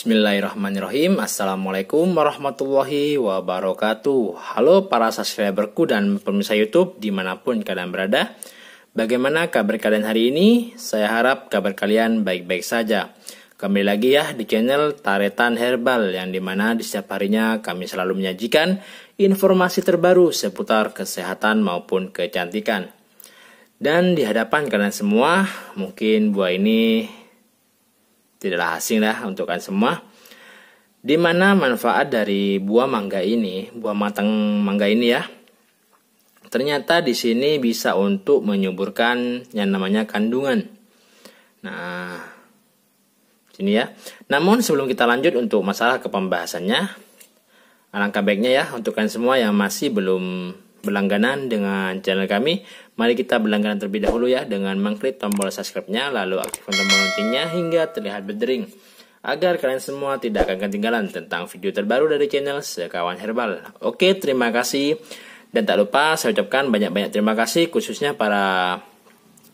Bismillahirrahmanirrahim Assalamualaikum warahmatullahi wabarakatuh Halo para subscriberku dan pemirsa Youtube dimanapun kalian berada Bagaimana kabar kalian hari ini? Saya harap kabar kalian baik-baik saja Kembali lagi ya di channel Taretan Herbal Yang dimana di setiap harinya kami selalu menyajikan informasi terbaru seputar kesehatan maupun kecantikan Dan di hadapan kalian semua, mungkin buah ini tidaklah asing lah untuk kalian semua. Di mana manfaat dari buah mangga ini, buah matang mangga ini ya. Ternyata di sini bisa untuk menyuburkan yang namanya kandungan. Nah, sini ya. Namun sebelum kita lanjut untuk masalah kepembahasannya alangkah baiknya ya untuk kalian semua yang masih belum berlangganan dengan channel kami, mari kita berlangganan terlebih dahulu ya dengan mengklik tombol subscribe-nya lalu aktifkan tombol loncengnya hingga terlihat berdering agar kalian semua tidak akan ketinggalan tentang video terbaru dari channel Sekawan Herbal. Oke, terima kasih. Dan tak lupa saya ucapkan banyak-banyak terima kasih khususnya para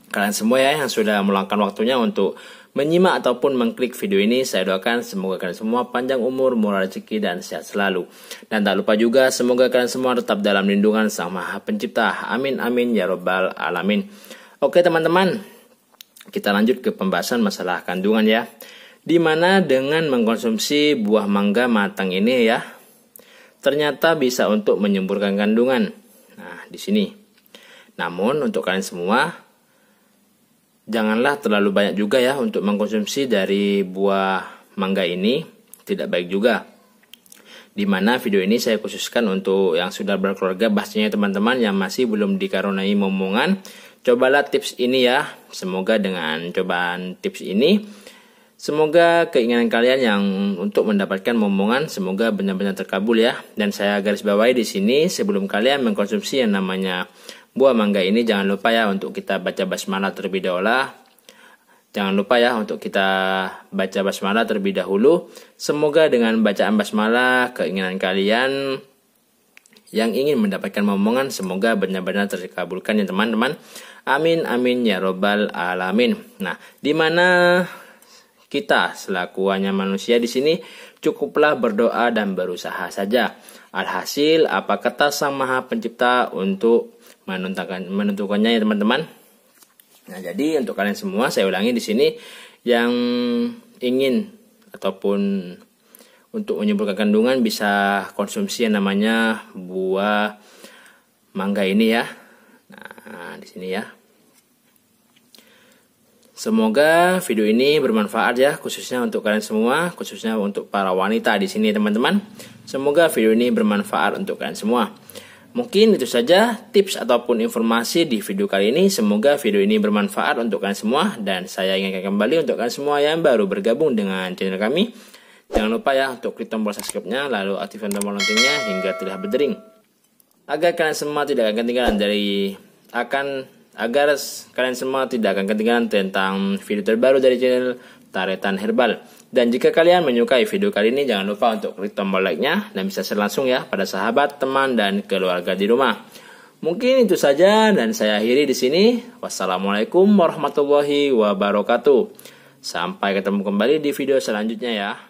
Kalian semua ya yang sudah meluangkan waktunya untuk menyimak ataupun mengklik video ini. Saya doakan semoga kalian semua panjang umur, murah rezeki, dan sehat selalu. Dan tak lupa juga semoga kalian semua tetap dalam lindungan Sang Maha Pencipta. Amin, amin, ya robbal alamin. Oke teman-teman, kita lanjut ke pembahasan masalah kandungan ya. Dimana dengan mengkonsumsi buah mangga matang ini ya, ternyata bisa untuk menyemburkan kandungan. Nah, di sini. Namun untuk kalian semua, janganlah terlalu banyak juga ya untuk mengkonsumsi dari buah mangga ini tidak baik juga Dimana video ini saya khususkan untuk yang sudah berkeluarga pastinya teman-teman yang masih belum dikarunai momongan cobalah tips ini ya semoga dengan cobaan tips ini Semoga keinginan kalian yang untuk mendapatkan momongan semoga benar-benar terkabul ya. Dan saya garis bawahi di sini sebelum kalian mengkonsumsi yang namanya buah mangga ini jangan lupa ya untuk kita baca basmalah terlebih dahulu. Jangan lupa ya untuk kita baca basmalah terlebih dahulu. Semoga dengan bacaan basmalah keinginan kalian yang ingin mendapatkan momongan semoga benar-benar terkabulkan ya teman-teman. Amin amin ya robbal alamin. Nah, di mana kita selaku hanya manusia di sini cukuplah berdoa dan berusaha saja. Alhasil, apa kata Sang Maha Pencipta untuk menentukan menentukannya ya teman-teman? Nah, jadi untuk kalian semua saya ulangi di sini yang ingin ataupun untuk menyuburkan kandungan bisa konsumsi yang namanya buah mangga ini ya. Nah, di sini ya. Semoga video ini bermanfaat ya, khususnya untuk kalian semua, khususnya untuk para wanita di sini teman-teman. Semoga video ini bermanfaat untuk kalian semua. Mungkin itu saja tips ataupun informasi di video kali ini. Semoga video ini bermanfaat untuk kalian semua dan saya ingatkan kembali untuk kalian semua yang baru bergabung dengan channel kami. Jangan lupa ya untuk klik tombol subscribe-nya lalu aktifkan tombol loncengnya hingga tidak berdering. Agar kalian semua tidak akan ketinggalan dari akan agar kalian semua tidak akan ketinggalan tentang video terbaru dari channel Taretan Herbal. Dan jika kalian menyukai video kali ini, jangan lupa untuk klik tombol like-nya dan bisa share langsung ya pada sahabat, teman, dan keluarga di rumah. Mungkin itu saja dan saya akhiri di sini. Wassalamualaikum warahmatullahi wabarakatuh. Sampai ketemu kembali di video selanjutnya ya.